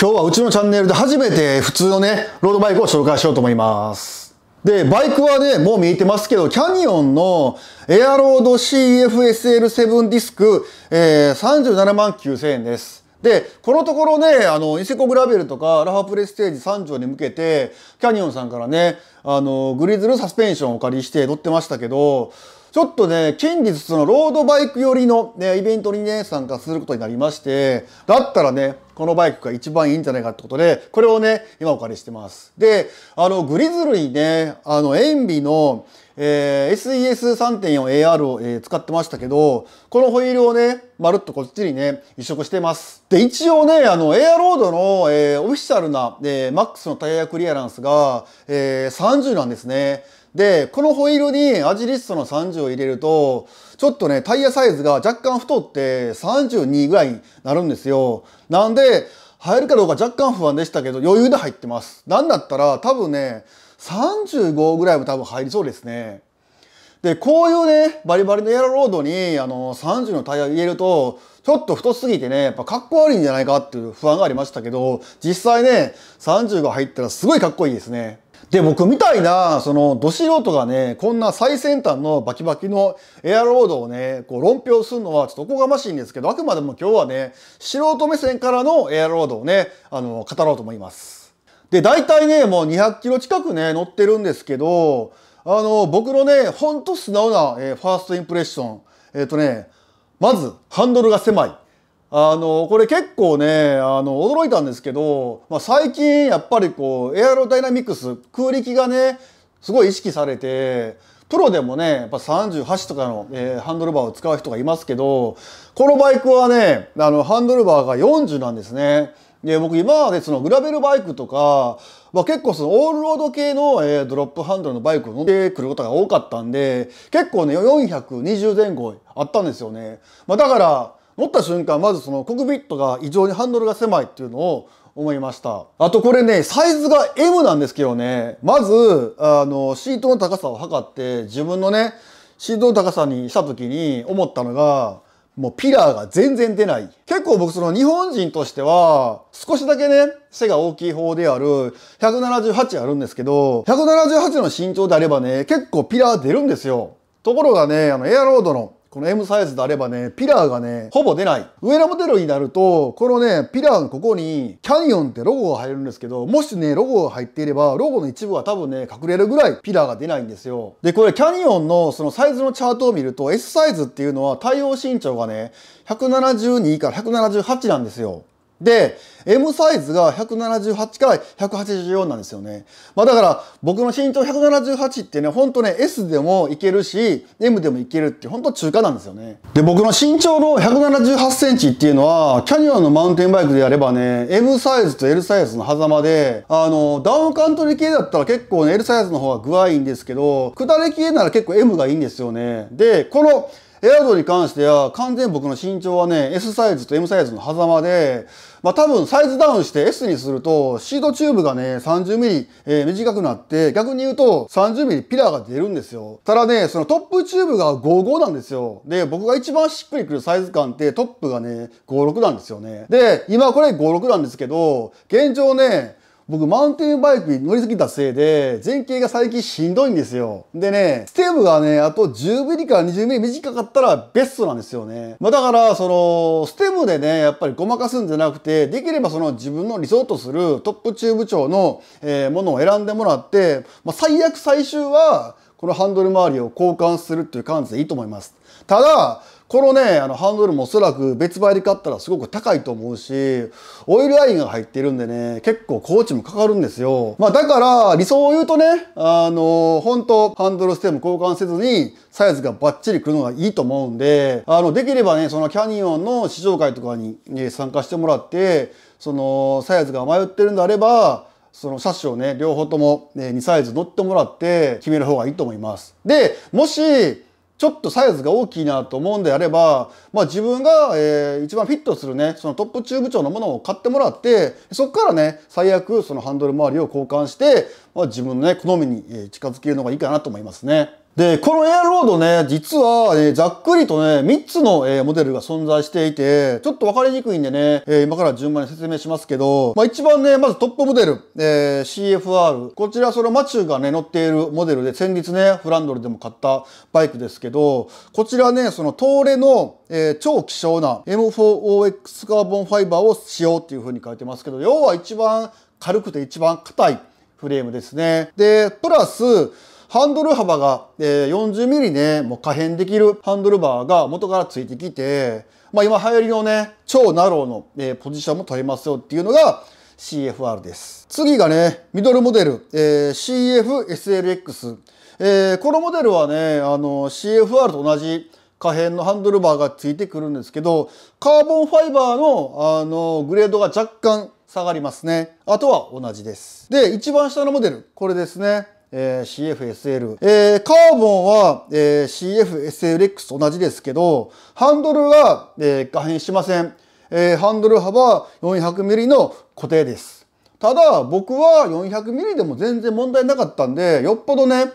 今日はうちのチャンネルで初めて普通のね、ロードバイクを紹介しようと思います。で、バイクはね、もう見えてますけど、キャニオンのエアロード CFSL7 ディスク、えー、37万9000円です。で、このところね、あの、ニセコグラベルとか、ラハプレステージ3条に向けて、キャニオンさんからね、あの、グリズルサスペンションをお借りして乗ってましたけど、ちょっとね、近日そのロードバイク寄りのね、イベントにね、参加することになりまして、だったらね、このバイクが一番いいんじゃないかってことで、これをね、今お借りしてます。で、あの、グリズルにね、あの、エンビの、えー、SES3.4AR を、えー、使ってましたけど、このホイールをね、まるっとこっちにね、移植してます。で、一応ね、あの、エアロードの、えー、オフィシャルな、えー、MAX のタイヤクリアランスが、えー、30なんですね。で、このホイールにアジリストの30を入れると、ちょっとね、タイヤサイズが若干太って32ぐらいになるんですよ。なんで、入るかどうか若干不安でしたけど、余裕で入ってます。なんだったら、多分ね、35ぐらいも多分入りそうですね。で、こういうね、バリバリのエアロロードに、あの、30のタイヤ入れると、ちょっと太すぎてね、やっぱかっこ悪いんじゃないかっていう不安がありましたけど、実際ね、30が入ったらすごいかっこいいですね。で、僕みたいな、その、ど素人がね、こんな最先端のバキバキのエアロードをね、こう論評するのはちょっとおこがましいんですけど、あくまでも今日はね、素人目線からのエアロードをね、あの、語ろうと思います。で、大体ね、もう200キロ近くね、乗ってるんですけど、あの、僕のね、ほんと素直な、えー、ファーストインプレッション。えっ、ー、とね、まず、ハンドルが狭い。あのこれ結構ねあの驚いたんですけど、まあ、最近やっぱりこうエアロダイナミクス空力がねすごい意識されてプロでもねやっぱ38とかの、えー、ハンドルバーを使う人がいますけどこのバイクはねあのハンドルバーが40なんですね。で僕今までそのグラベルバイクとか、まあ、結構そのオールロード系の、えー、ドロップハンドルのバイクを乗ってくることが多かったんで結構ね420前後あったんですよね。まあ、だから持った瞬間まずそのコクピットが異常にハンドルが狭いっていうのを思いました。あとこれね、サイズが M なんですけどね、まず、あの、シートの高さを測って、自分のね、シートの高さにした時に思ったのが、もうピラーが全然出ない。結構僕その日本人としては、少しだけね、背が大きい方である、178あるんですけど、178の身長であればね、結構ピラー出るんですよ。ところがね、あの、エアロードのこの M サイズであればね、ピラーがね、ほぼ出ない。上のモデルになると、このね、ピラーのここに、キャニオンってロゴが入るんですけど、もしね、ロゴが入っていれば、ロゴの一部は多分ね、隠れるぐらいピラーが出ないんですよ。で、これキャニオンのそのサイズのチャートを見ると、S サイズっていうのは対応身長がね、172から178なんですよ。で、M サイズが178から184なんですよね。まあだから僕の身長178ってね、ほんとね、S でもいけるし、M でもいけるってほんと中華なんですよね。で、僕の身長の178センチっていうのは、キャニオンのマウンテンバイクでやればね、M サイズと L サイズの狭間で、あの、ダウンカントリー系だったら結構ね、L サイズの方が具合いいんですけど、下り系なら結構 M がいいんですよね。で、この、エアドに関しては、完全僕の身長はね、S サイズと M サイズの狭間で、まあ多分サイズダウンして S にすると、シートチューブがね、30ミリ、えー、短くなって、逆に言うと30ミリピラーが出るんですよ。ただね、そのトップチューブが55なんですよ。で、僕が一番しっくりくるサイズ感ってトップがね、56なんですよね。で、今これ56なんですけど、現状ね、僕マウンテンバイクに乗りすぎたせいで、前傾が最近しんどいんですよ。でね、ステーブがね、あと10ミリから20ミリ短かったらベストなんですよね。まあだから、その、ステムでね、やっぱりごまかすんじゃなくて、できればその自分の理想とするトップーブ長の、えー、ものを選んでもらって、まあ最悪最終は、このハンドル周りを交換するっていう感じでいいと思います。ただ、このね、あの、ハンドルもおそらく別売り買ったらすごく高いと思うし、オイルアインが入ってるんでね、結構高賃もかかるんですよ。まあだから、理想を言うとね、あの、本当ハンドルステム交換せずに、サイズがバッチリくるのがいいと思うんで、あの、できればね、そのキャニオンの試乗会とかに、ね、参加してもらって、その、サイズが迷ってるんであれば、その車種をね、両方とも、2サイズ乗ってもらって決める方がいいと思います。で、もし、ちょっとサイズが大きいなと思うんであれば、まあ自分が、えー、一番フィットするね、そのトップチューブ長のものを買ってもらって、そこからね、最悪そのハンドル周りを交換して、まあ自分のね、好みに近づけるのがいいかなと思いますね。で、このエアロードね、実は、ね、ざっくりとね、3つの、えー、モデルが存在していて、ちょっと分かりにくいんでね、えー、今から順番に説明しますけど、まあ一番ね、まずトップモデル、えー、CFR。こちら、それマチューがね、乗っているモデルで、先日ね、フランドルでも買ったバイクですけど、こちらね、その東レの、えー、超希少な M4OX カーボンファイバーを使用っていう風に書いてますけど、要は一番軽くて一番硬いフレームですね。で、プラス、ハンドル幅が、えー、40ミリね、もう可変できるハンドルバーが元からついてきて、まあ今流行りのね、超ナローの、えー、ポジションも取れますよっていうのが CFR です。次がね、ミドルモデル、えー、CFSLX。えー、このモデルはね、あの CFR と同じ可変のハンドルバーがついてくるんですけど、カーボンファイバーの、あの、グレードが若干下がりますね。あとは同じです。で、一番下のモデル、これですね。えー、CFSL。えー、カーボンは、えー、CFSLX と同じですけど、ハンドルは、えー、可変しません。えー、ハンドル幅 400mm の固定です。ただ、僕は 400mm でも全然問題なかったんで、よっぽどね、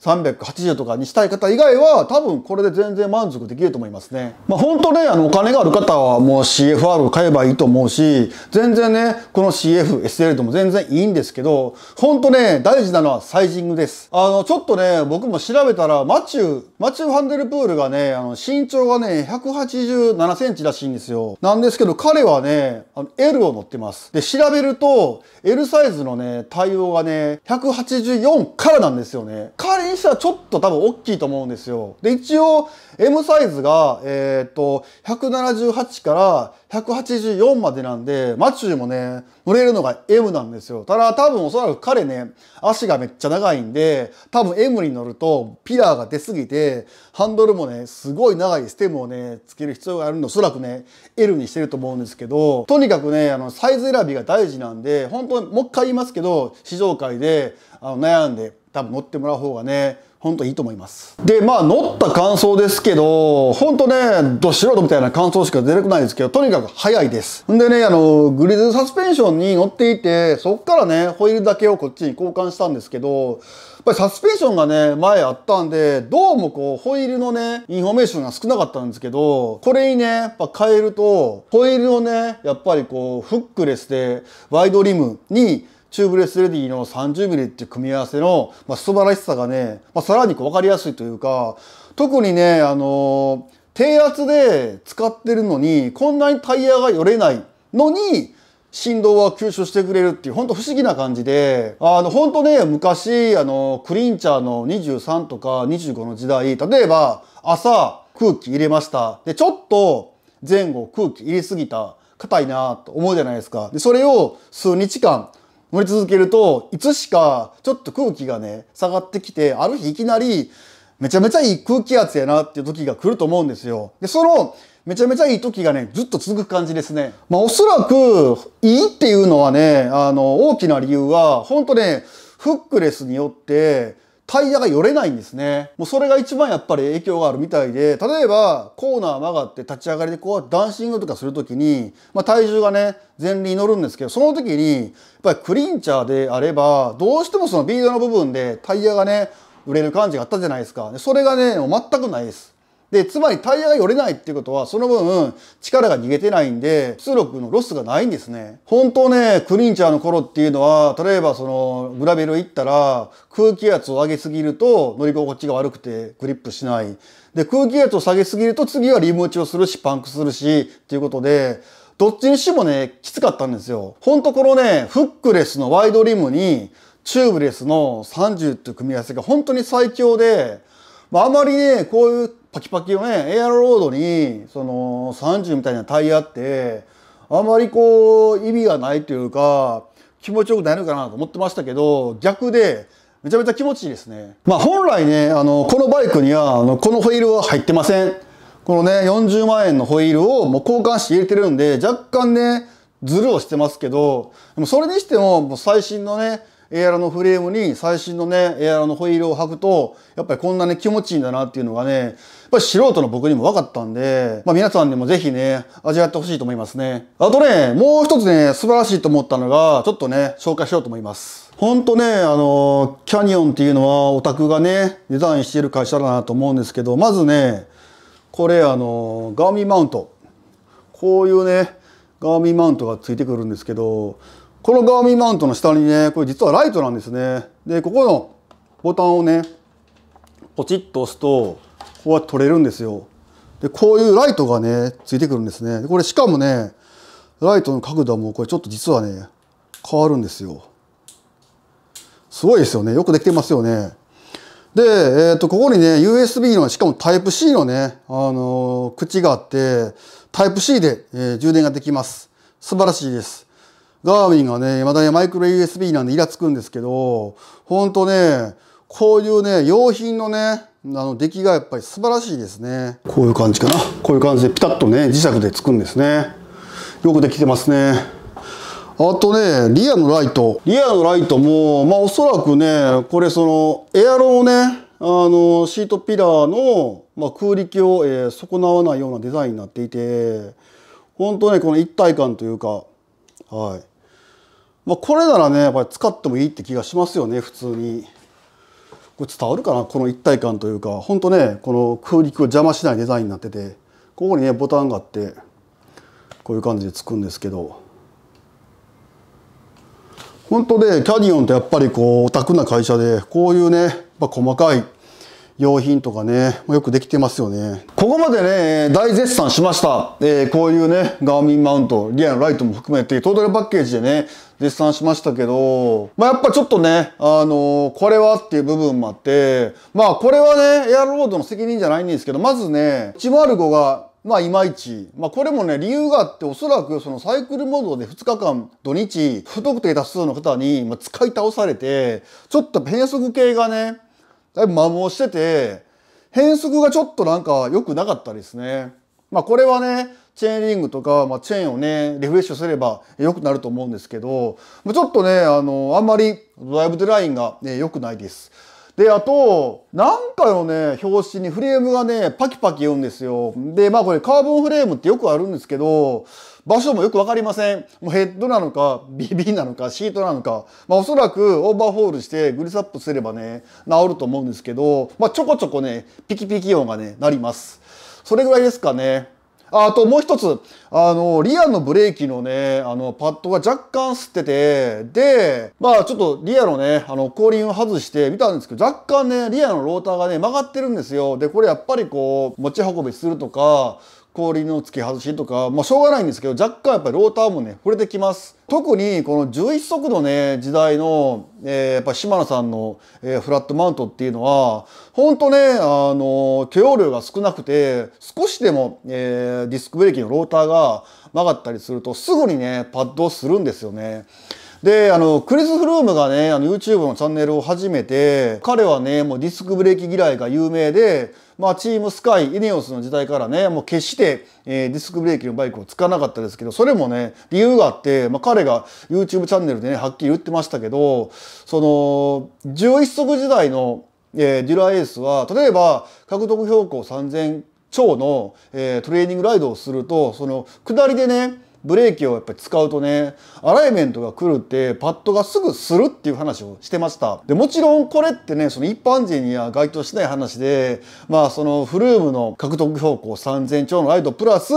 380とかにしたい方以外は多分これで全然満足できると思いますね。まあ本当ね、あのお金がある方はもう CFR 買えばいいと思うし、全然ね、この CF、SL でも全然いいんですけど、本当ね、大事なのはサイジングです。あの、ちょっとね、僕も調べたら、マチュー、マチューハンデルプールがね、あの身長がね、187センチらしいんですよ。なんですけど彼はね、あの L を乗ってます。で、調べると、L サイズのね、対応がね、184からなんですよね。彼にしてはちょっと多分大きいと思うんですよ。で、一応 M サイズが、えー、っと、178から184までなんで、マチューもね、乗れるのが M なんですよ。ただ多分おそらく彼ね、足がめっちゃ長いんで、多分 M に乗るとピラーが出すぎて、ハンドルもね、すごい長いステムをね、つける必要があるんで、おそらくね、L にしてると思うんですけど、とにかくね、あの、サイズ選びが大事なんで、本当にもう一回言いますけど、試乗会で、あの、悩んで、多分乗ってもらう方がね、ほんといいと思います。で、まあ乗った感想ですけど、ほんとね、ど素人みたいな感想しか出てこないですけど、とにかく速いです。んでね、あの、グリズサスペンションに乗っていて、そっからね、ホイールだけをこっちに交換したんですけど、やっぱりサスペンションがね、前あったんで、どうもこう、ホイールのね、インフォメーションが少なかったんですけど、これにね、やっぱ変えると、ホイールをね、やっぱりこう、フックレスで、ワイドリムにチューブレスレディの 30mm っていう組み合わせの、まあ、素晴らしさがね、まあ、さらにこう分かりやすいというか、特にね、あのー、低圧で使ってるのに、こんなにタイヤがよれないのに、振動は吸収してくれるっていう、ほんと不思議な感じで、あの、ほんとね、昔、あの、クリンチャーの23とか25の時代、例えば、朝、空気入れました。で、ちょっと前後空気入れすぎた。硬いなと思うじゃないですか。で、それを数日間乗り続けると、いつしかちょっと空気がね、下がってきて、ある日いきなり、めちゃめちゃいい空気圧やなっていう時が来ると思うんですよ。で、その、めちゃめちゃいい時がね、ずっと続く感じですね。まあ、おそらく、いいっていうのはね、あの、大きな理由は、ほんとね、フックレスによって、タイヤがよれないんですね。もうそれが一番やっぱり影響があるみたいで、例えばコーナー曲がって立ち上がりでこうダンシングとかするときに、まあ、体重がね、前輪に乗るんですけど、その時に、やっぱりクリンチャーであれば、どうしてもそのビードの部分でタイヤがね、売れる感じがあったじゃないですか。それがね、全くないです。で、つまりタイヤが寄れないっていうことは、その分、力が逃げてないんで、出力のロスがないんですね。本当ね、クリンチャーの頃っていうのは、例えばその、グラベル行ったら、空気圧を上げすぎると、乗り心地が悪くて、グリップしない。で、空気圧を下げすぎると、次はリム打ちをするし、パンクするし、っていうことで、どっちにしてもね、きつかったんですよ。ほんとこのね、フックレスのワイドリムに、チューブレスの30っていう組み合わせが本当に最強で、まあ、あまりね、こういうパキパキのねエアロードにその30みたいなタイヤってあんまりこう意味がないというか気持ちよくないのかなと思ってましたけど逆でめちゃめちゃ気持ちいいですね。まあ本来ね、あの、このバイクには、あの、このホイールは入ってません。このね、40万円のホイールをもう交換して入れてるんで、若干ね、ズルをしてますけど、でもそれにしても、もう最新のね、エアラのフレームに最新のね、エアラのホイールを履くと、やっぱりこんなね、気持ちいいんだなっていうのがね、やっぱり素人の僕にも分かったんで、まあ皆さんにもぜひね、味わってほしいと思いますね。あとね、もう一つね、素晴らしいと思ったのが、ちょっとね、紹介しようと思います。ほんとね、あの、キャニオンっていうのはオタクがね、デザインしている会社だなと思うんですけど、まずね、これあの、ガーミンマウント。こういうね、ガーミンマウントがついてくるんですけど、このガーミンマウントの下にね、これ実はライトなんですね。で、ここのボタンをね、ポチッと押すと、こうやって取れるんですよ。で、こういうライトがね、ついてくるんですね。これしかもね、ライトの角度もこれちょっと実はね、変わるんですよ。すごいですよね。よくできてますよね。で、えっ、ー、と、ここにね、USB の、しかもタイプ c のね、あのー、口があって、タイプ c で、えー、充電ができます。素晴らしいです。ガーウィンがね、まだね、マイクロ USB なんでイラつくんですけど、ほんとね、こういうね、用品のね、あの、出来がやっぱり素晴らしいですね。こういう感じかな。こういう感じでピタッとね、磁石でつくんですね。よくできてますね。あとね、リアのライト。リアのライトも、まあおそらくね、これその、エアロをね、あの、シートピラーの、まあ、空力を、えー、損なわないようなデザインになっていて、本当ね、この一体感というか、はいまあ、これならねやっぱり使ってもいいって気がしますよね普通にこれ伝わるかなこの一体感というかほんとねこの空力を邪魔しないデザインになっててここにねボタンがあってこういう感じでつくんですけど本当でキャニオンってやっぱりこうオタクな会社でこういうね、まあ、細かい用品とかね、よくできてますよね。ここまでね、大絶賛しました。えー、こういうね、ガーミンマウント、リアのライトも含めて、トータルパッケージでね、絶賛しましたけど、まあ、やっぱちょっとね、あのー、これはっていう部分もあって、まあ、これはね、エアロードの責任じゃないんですけど、まずね、105が、まあ、いまいち。まあ、これもね、理由があって、おそらく、そのサイクルモードで2日間、土日、不特定多数の方に、まあ、使い倒されて、ちょっと変速系がね、だいぶ摩耗してて、変速がちょっとなんか良くなかったですね。まあこれはね、チェーンリングとか、まあ、チェーンをね、リフレッシュすれば良くなると思うんですけど、ちょっとね、あの、あんまりドライブデラインが良、ね、くないです。で、あと、なんかのね、表紙にフレームがね、パキパキ言うんですよ。で、まあこれカーボンフレームってよくあるんですけど、場所もよくわかりません。もうヘッドなのか、BB なのか、シートなのか、まあおそらくオーバーホールしてグリスアップすればね、治ると思うんですけど、まあちょこちょこね、ピキピキ音がね、なります。それぐらいですかね。あともう一つ、あの、リアのブレーキのね、あの、パッドが若干吸ってて、で、まあちょっとリアのね、あの、後輪を外して見たんですけど、若干ね、リアのローターがね、曲がってるんですよ。で、これやっぱりこう、持ち運びするとか、氷の付き外しとか、まあ、しょうがないんですけど、若干やっぱりローターもね、触れてきます。特にこの11速度ね、時代の、えー、やっぱ島野さんの、えー、フラットマウントっていうのは、本当ね、あの、許容量が少なくて、少しでも、えー、ディスクブレーキのローターが曲がったりすると、すぐにね、パッドをするんですよね。で、あの、クリス・フルームがね、あの、YouTube のチャンネルを始めて、彼はね、もうディスクブレーキ嫌いが有名で、まあ、チームスカイ、イネオスの時代からね、もう決して、えー、ディスクブレーキのバイクを使わなかったですけど、それもね、理由があって、まあ、彼が YouTube チャンネルでね、はっきり言ってましたけど、その、11足時代の、えー、デュラエースは、例えば、獲得標高3000超の、えー、トレーニングライドをすると、その、下りでね、ブレーキをやっぱり使うとねアライメントが来るってパッドがすぐするっていう話をしてましたでもちろんこれってねその一般人には該当しない話でまあそのフルームの獲得標高3000兆のライトプラス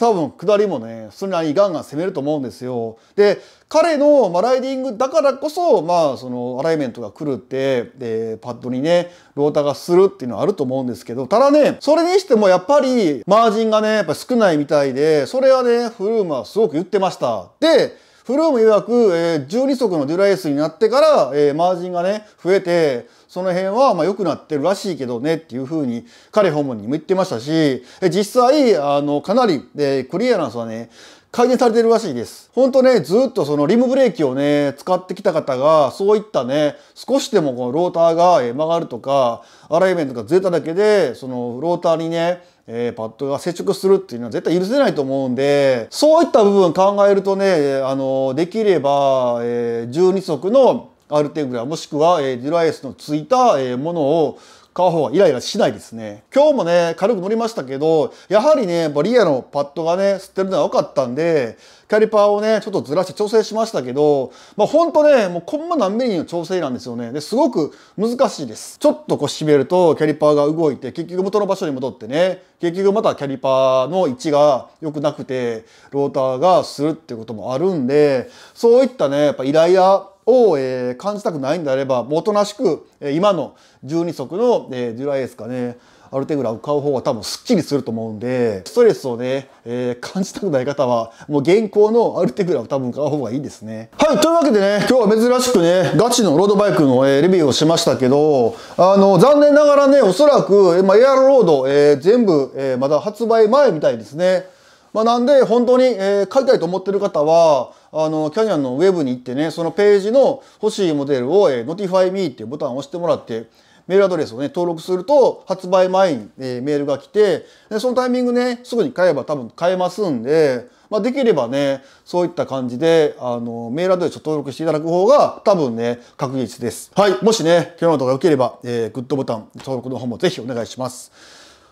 多分下りもね、それなりにガンガン攻めると思うんですよ。で、彼の、まライディングだからこそ、まあ、そのアライメントが狂って、で、パッドにね、ローターがするっていうのはあると思うんですけど、ただね、それにしてもやっぱりマージンがね、やっぱ少ないみたいで、それはね、フルームはすごく言ってました。で、フルーム予約、えー、12足のデュラエースになってから、えー、マージンがね、増えて、その辺はまあ良くなってるらしいけどねっていうふうに彼本人にも言ってましたし、実際、あの、かなり、えー、クリアランスはね、改善されてるらしいです。ほんとね、ずっとそのリムブレーキをね、使ってきた方が、そういったね、少しでもこのローターが曲がるとか、アライメントがずれただけで、そのローターにね、えー、パッドが接触するっていうのは絶対許せないと思うんで、そういった部分考えるとね、あの、できれば、えー、12足のアルテグラ、もしくは、えー、デュライスのついた、えー、ものを買う方がイライラしないですね。今日もね、軽く乗りましたけど、やはりね、バリアのパッドがね、吸ってるのは良かったんで、キャリパーをね、ちょっとずらして調整しましたけど、まあほんとね、もうこんな何ミリの調整なんですよね。で、すごく難しいです。ちょっとこう締めるとキャリパーが動いて、結局元の場所に戻ってね、結局またキャリパーの位置が良くなくて、ローターがするってこともあるんで、そういったね、やっぱイライラを、え感じたくないんであれば、おとなしく、え今の12足の、えデュラエースかね、アルテグラを買う方が多分スッキリすると思うんで、ストレスをね、えー、感じたくない方は、もう現行のアルテグラを多分買う方がいいですね。はい、というわけでね、今日は珍しくね、ガチのロードバイクの、えー、レビューをしましたけど、あの、残念ながらね、おそらく、まあ、エアロロード、えー、全部、えー、まだ発売前みたいですね。まあ、なんで本当に、えー、買いたいと思ってる方は、あの、キャニオンのウェブに行ってね、そのページの欲しいモデルを、えー、Notify Me っていうボタンを押してもらって、メールアドレスをね、登録すると、発売前に、えー、メールが来てで、そのタイミングね、すぐに買えば多分買えますんで、まあ、できればね、そういった感じで、あの、メールアドレスを登録していただく方が、多分ね、確実です。はい。もしね、今日の動画が良ければ、えー、グッドボタン、登録の方もぜひお願いします。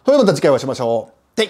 それではまた次回お会いしましょう。でい